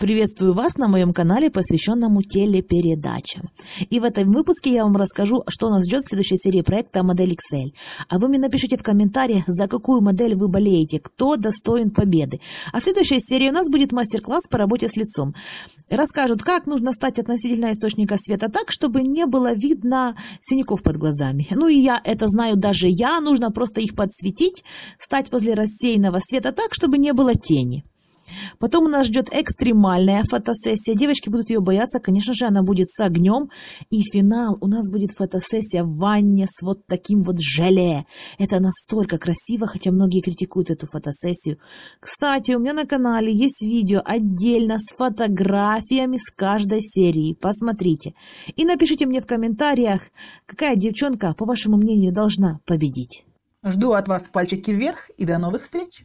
Приветствую вас на моем канале, посвященном телепередачам. И в этом выпуске я вам расскажу, что нас ждет в следующей серии проекта «Модель Excel». А вы мне напишите в комментариях, за какую модель вы болеете, кто достоин победы. А в следующей серии у нас будет мастер-класс по работе с лицом. Расскажут, как нужно стать относительно источника света так, чтобы не было видно синяков под глазами. Ну и я это знаю даже я, нужно просто их подсветить, стать возле рассеянного света так, чтобы не было тени. Потом нас ждет экстремальная фотосессия. Девочки будут ее бояться. Конечно же, она будет с огнем. И финал. У нас будет фотосессия в ванне с вот таким вот желе. Это настолько красиво, хотя многие критикуют эту фотосессию. Кстати, у меня на канале есть видео отдельно с фотографиями с каждой серии. Посмотрите. И напишите мне в комментариях, какая девчонка, по вашему мнению, должна победить. Жду от вас пальчики вверх и до новых встреч!